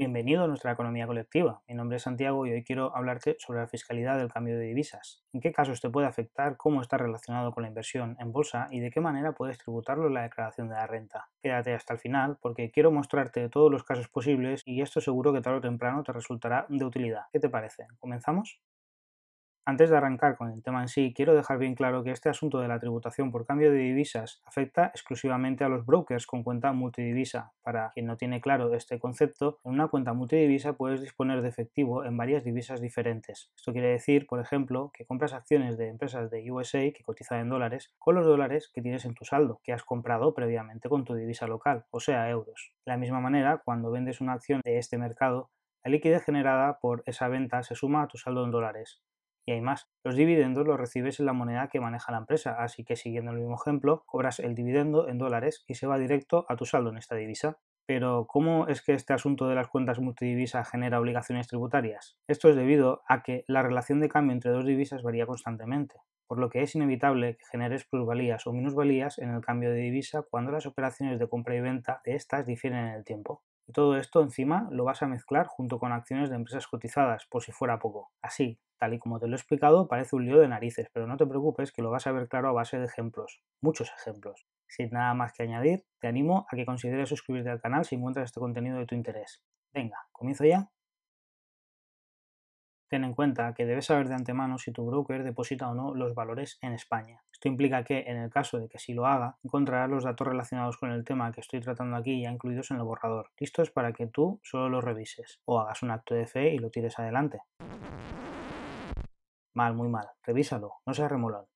Bienvenido a nuestra economía colectiva. Mi nombre es Santiago y hoy quiero hablarte sobre la fiscalidad del cambio de divisas. ¿En qué casos te puede afectar? ¿Cómo está relacionado con la inversión en bolsa? ¿Y de qué manera puedes tributarlo en la declaración de la renta? Quédate hasta el final porque quiero mostrarte todos los casos posibles y esto seguro que tarde o temprano te resultará de utilidad. ¿Qué te parece? ¿Comenzamos? Antes de arrancar con el tema en sí, quiero dejar bien claro que este asunto de la tributación por cambio de divisas afecta exclusivamente a los brokers con cuenta multidivisa. Para quien no tiene claro este concepto, en una cuenta multidivisa puedes disponer de efectivo en varias divisas diferentes. Esto quiere decir, por ejemplo, que compras acciones de empresas de USA que cotizan en dólares con los dólares que tienes en tu saldo, que has comprado previamente con tu divisa local, o sea, euros. De la misma manera, cuando vendes una acción de este mercado, la liquidez generada por esa venta se suma a tu saldo en dólares. Y hay más, los dividendos los recibes en la moneda que maneja la empresa, así que siguiendo el mismo ejemplo, cobras el dividendo en dólares y se va directo a tu saldo en esta divisa. Pero, ¿cómo es que este asunto de las cuentas multidivisa genera obligaciones tributarias? Esto es debido a que la relación de cambio entre dos divisas varía constantemente, por lo que es inevitable que generes plusvalías o minusvalías en el cambio de divisa cuando las operaciones de compra y venta de estas difieren en el tiempo. Todo esto encima lo vas a mezclar junto con acciones de empresas cotizadas, por si fuera poco. Así, tal y como te lo he explicado, parece un lío de narices, pero no te preocupes que lo vas a ver claro a base de ejemplos, muchos ejemplos. Sin nada más que añadir, te animo a que consideres suscribirte al canal si encuentras este contenido de tu interés. Venga, comienzo ya. Ten en cuenta que debes saber de antemano si tu broker deposita o no los valores en España. Esto implica que, en el caso de que sí lo haga, encontrarás los datos relacionados con el tema que estoy tratando aquí ya incluidos en el borrador, listos para que tú solo los revises o hagas un acto de fe y lo tires adelante. Mal, muy mal. Revísalo, no seas remolón.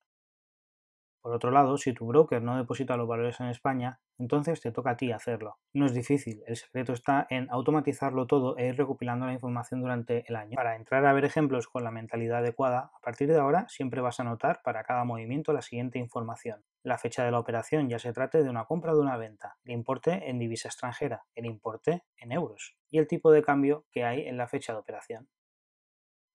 Por otro lado, si tu broker no deposita los valores en España, entonces te toca a ti hacerlo. No es difícil, el secreto está en automatizarlo todo e ir recopilando la información durante el año. Para entrar a ver ejemplos con la mentalidad adecuada, a partir de ahora siempre vas a notar para cada movimiento la siguiente información. La fecha de la operación, ya se trate de una compra o de una venta, el importe en divisa extranjera, el importe en euros y el tipo de cambio que hay en la fecha de operación.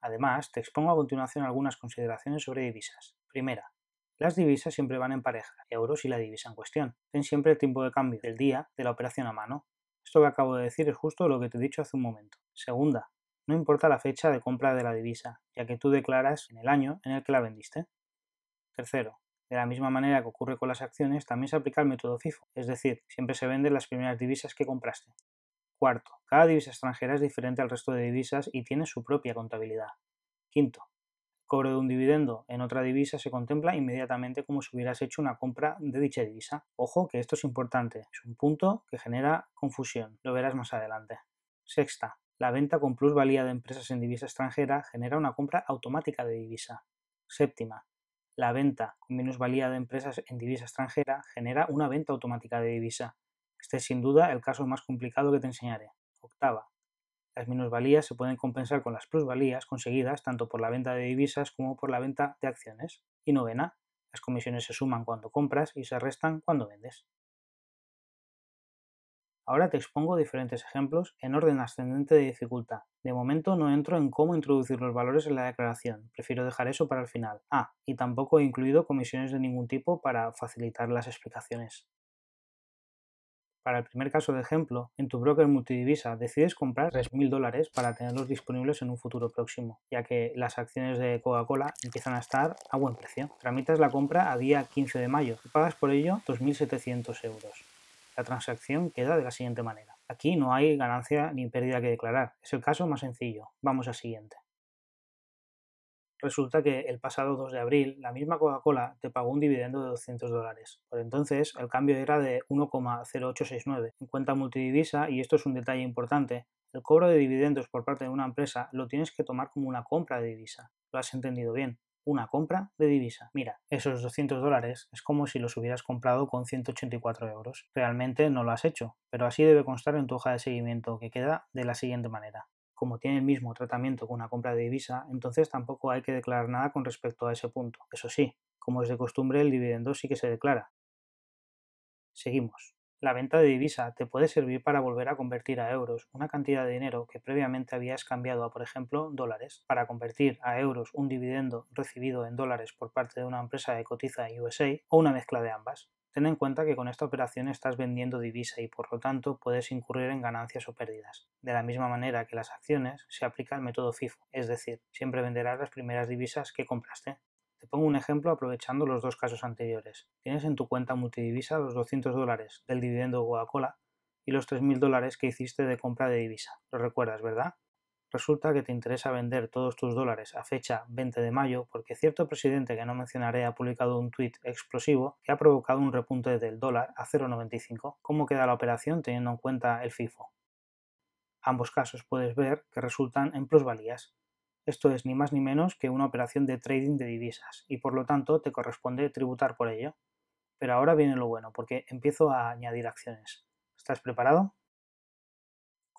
Además, te expongo a continuación algunas consideraciones sobre divisas. Primera, las divisas siempre van en pareja, euros y la divisa en cuestión. Ten siempre el tiempo de cambio del día de la operación a mano. Esto que acabo de decir es justo lo que te he dicho hace un momento. Segunda, no importa la fecha de compra de la divisa, ya que tú declaras en el año en el que la vendiste. Tercero, de la misma manera que ocurre con las acciones, también se aplica el método FIFO, es decir, siempre se venden las primeras divisas que compraste. Cuarto, cada divisa extranjera es diferente al resto de divisas y tiene su propia contabilidad. Quinto, cobro de un dividendo en otra divisa se contempla inmediatamente como si hubieras hecho una compra de dicha divisa. Ojo que esto es importante, es un punto que genera confusión, lo verás más adelante. Sexta, la venta con plusvalía de empresas en divisa extranjera genera una compra automática de divisa. Séptima, la venta con minusvalía de empresas en divisa extranjera genera una venta automática de divisa. Este es sin duda el caso más complicado que te enseñaré. Octava, las minusvalías se pueden compensar con las plusvalías conseguidas tanto por la venta de divisas como por la venta de acciones. Y novena, las comisiones se suman cuando compras y se restan cuando vendes. Ahora te expongo diferentes ejemplos en orden ascendente de dificultad. De momento no entro en cómo introducir los valores en la declaración, prefiero dejar eso para el final. Ah, y tampoco he incluido comisiones de ningún tipo para facilitar las explicaciones. Para el primer caso de ejemplo, en tu broker multidivisa decides comprar 3.000 dólares para tenerlos disponibles en un futuro próximo, ya que las acciones de Coca-Cola empiezan a estar a buen precio. Tramitas la compra a día 15 de mayo y pagas por ello 2.700 euros. La transacción queda de la siguiente manera. Aquí no hay ganancia ni pérdida que declarar. Es el caso más sencillo. Vamos al siguiente. Resulta que el pasado 2 de abril la misma Coca-Cola te pagó un dividendo de 200 dólares. Por entonces el cambio era de 1,0869 en cuenta multidivisa y esto es un detalle importante. El cobro de dividendos por parte de una empresa lo tienes que tomar como una compra de divisa. ¿Lo has entendido bien? Una compra de divisa. Mira, esos 200 dólares es como si los hubieras comprado con 184 euros. Realmente no lo has hecho, pero así debe constar en tu hoja de seguimiento que queda de la siguiente manera como tiene el mismo tratamiento que una compra de divisa, entonces tampoco hay que declarar nada con respecto a ese punto. Eso sí, como es de costumbre, el dividendo sí que se declara. Seguimos. La venta de divisa te puede servir para volver a convertir a euros una cantidad de dinero que previamente habías cambiado a, por ejemplo, dólares, para convertir a euros un dividendo recibido en dólares por parte de una empresa de cotiza en USA o una mezcla de ambas. Ten en cuenta que con esta operación estás vendiendo divisa y por lo tanto puedes incurrir en ganancias o pérdidas. De la misma manera que las acciones, se aplica el método FIFO, es decir, siempre venderás las primeras divisas que compraste. Te pongo un ejemplo aprovechando los dos casos anteriores. Tienes en tu cuenta multidivisa los 200 dólares del dividendo Coca-Cola y los 3.000 dólares que hiciste de compra de divisa. Lo recuerdas, ¿verdad? resulta que te interesa vender todos tus dólares a fecha 20 de mayo porque cierto presidente que no mencionaré ha publicado un tuit explosivo que ha provocado un repunte del dólar a 0,95. ¿Cómo queda la operación teniendo en cuenta el FIFO? Ambos casos puedes ver que resultan en plusvalías. Esto es ni más ni menos que una operación de trading de divisas y por lo tanto te corresponde tributar por ello. Pero ahora viene lo bueno porque empiezo a añadir acciones. ¿Estás preparado?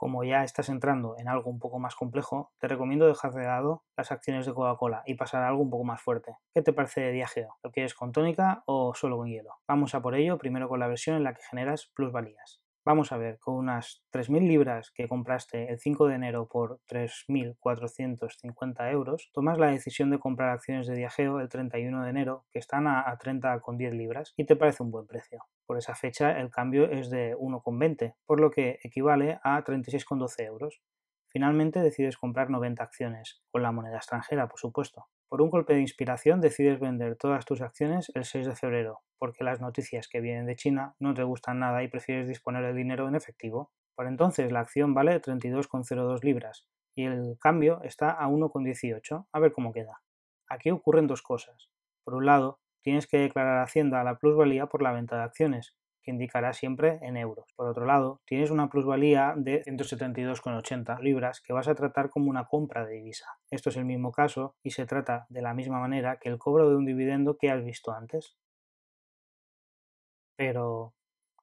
como ya estás entrando en algo un poco más complejo, te recomiendo dejar de lado las acciones de Coca-Cola y pasar a algo un poco más fuerte. ¿Qué te parece de Diageo? ¿Lo quieres con tónica o solo con hielo? Vamos a por ello, primero con la versión en la que generas plusvalías. Vamos a ver, con unas 3.000 libras que compraste el 5 de enero por 3.450 euros, tomas la decisión de comprar acciones de viajeo el 31 de enero, que están a, 30,10 libras, y te parece un buen precio. Por esa fecha el cambio es de 1,20, por lo que equivale a 36,12 euros. Finalmente decides comprar 90 acciones, con la moneda extranjera, por supuesto. Por un golpe de inspiración decides vender todas tus acciones el 6 de febrero, porque las noticias que vienen de China no te gustan nada y prefieres disponer el dinero en efectivo. Por entonces la acción vale 32,02 libras y el cambio está a 1,18. A ver cómo queda. Aquí ocurren dos cosas. Por un lado, tienes que declarar a Hacienda la plusvalía por la venta de acciones, que indicará siempre en euros. Por otro lado, tienes una plusvalía de 172,80 libras que vas a tratar como una compra de divisa. Esto es el mismo caso y se trata de la misma manera que el cobro de un dividendo que has visto antes. Pero,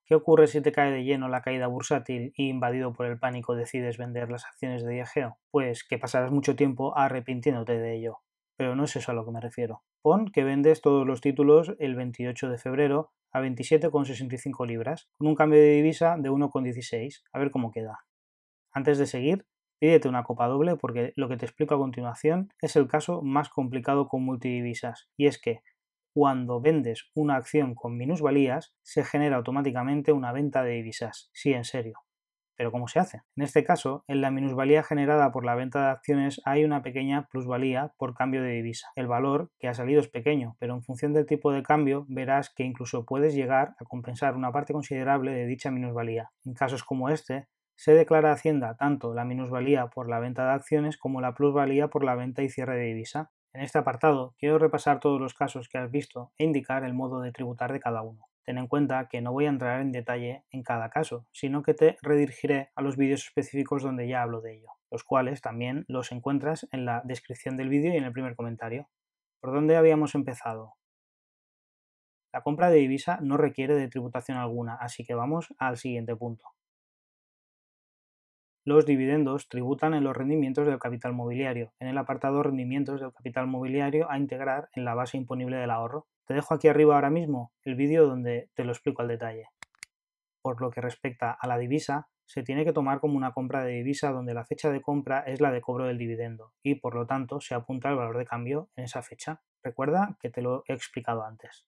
¿qué ocurre si te cae de lleno la caída bursátil y invadido por el pánico decides vender las acciones de viajeo? Pues que pasarás mucho tiempo arrepintiéndote de ello pero no es eso a lo que me refiero. Pon que vendes todos los títulos el 28 de febrero a 27,65 libras, con un cambio de divisa de 1,16, a ver cómo queda. Antes de seguir, pídete una copa doble porque lo que te explico a continuación es el caso más complicado con multidivisas, y es que cuando vendes una acción con minusvalías, se genera automáticamente una venta de divisas. Sí, en serio. Pero ¿cómo se hace? En este caso, en la minusvalía generada por la venta de acciones hay una pequeña plusvalía por cambio de divisa. El valor que ha salido es pequeño, pero en función del tipo de cambio verás que incluso puedes llegar a compensar una parte considerable de dicha minusvalía. En casos como este, se declara Hacienda tanto la minusvalía por la venta de acciones como la plusvalía por la venta y cierre de divisa. En este apartado quiero repasar todos los casos que has visto e indicar el modo de tributar de cada uno. Ten en cuenta que no voy a entrar en detalle en cada caso, sino que te redirigiré a los vídeos específicos donde ya hablo de ello, los cuales también los encuentras en la descripción del vídeo y en el primer comentario. ¿Por dónde habíamos empezado? La compra de divisa no requiere de tributación alguna, así que vamos al siguiente punto. Los dividendos tributan en los rendimientos del capital mobiliario, en el apartado rendimientos del capital mobiliario a integrar en la base imponible del ahorro. Te dejo aquí arriba ahora mismo el vídeo donde te lo explico al detalle. Por lo que respecta a la divisa, se tiene que tomar como una compra de divisa donde la fecha de compra es la de cobro del dividendo y por lo tanto se apunta el valor de cambio en esa fecha. Recuerda que te lo he explicado antes.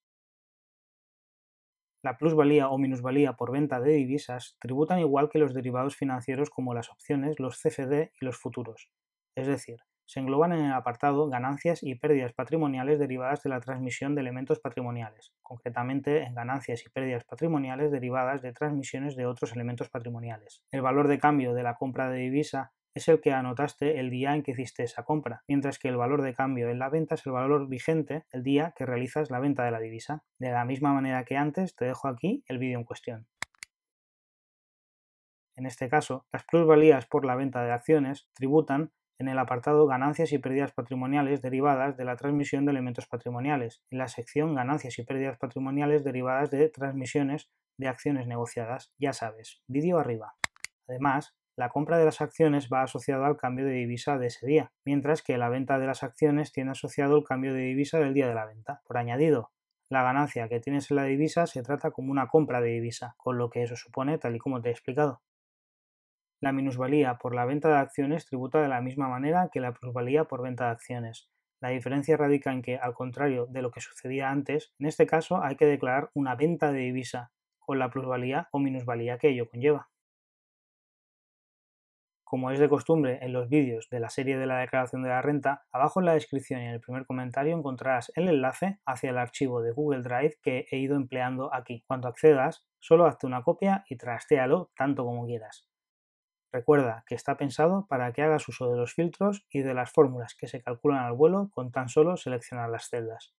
La plusvalía o minusvalía por venta de divisas tributan igual que los derivados financieros como las opciones, los CFD y los futuros. Es decir, se engloban en el apartado ganancias y pérdidas patrimoniales derivadas de la transmisión de elementos patrimoniales, concretamente en ganancias y pérdidas patrimoniales derivadas de transmisiones de otros elementos patrimoniales. El valor de cambio de la compra de divisa es el que anotaste el día en que hiciste esa compra, mientras que el valor de cambio en la venta es el valor vigente el día que realizas la venta de la divisa. De la misma manera que antes, te dejo aquí el vídeo en cuestión. En este caso, las plusvalías por la venta de acciones tributan en el apartado Ganancias y pérdidas patrimoniales derivadas de la transmisión de elementos patrimoniales, en la sección Ganancias y pérdidas patrimoniales derivadas de transmisiones de acciones negociadas, ya sabes, vídeo arriba. Además, la compra de las acciones va asociada al cambio de divisa de ese día, mientras que la venta de las acciones tiene asociado el cambio de divisa del día de la venta. Por añadido, la ganancia que tienes en la divisa se trata como una compra de divisa, con lo que eso supone tal y como te he explicado. La minusvalía por la venta de acciones tributa de la misma manera que la plusvalía por venta de acciones. La diferencia radica en que, al contrario de lo que sucedía antes, en este caso hay que declarar una venta de divisa, con la plusvalía o minusvalía que ello conlleva. Como es de costumbre en los vídeos de la serie de la declaración de la renta, abajo en la descripción y en el primer comentario encontrarás el enlace hacia el archivo de Google Drive que he ido empleando aquí. Cuando accedas, solo hazte una copia y trastéalo tanto como quieras. Recuerda que está pensado para que hagas uso de los filtros y de las fórmulas que se calculan al vuelo con tan solo seleccionar las celdas.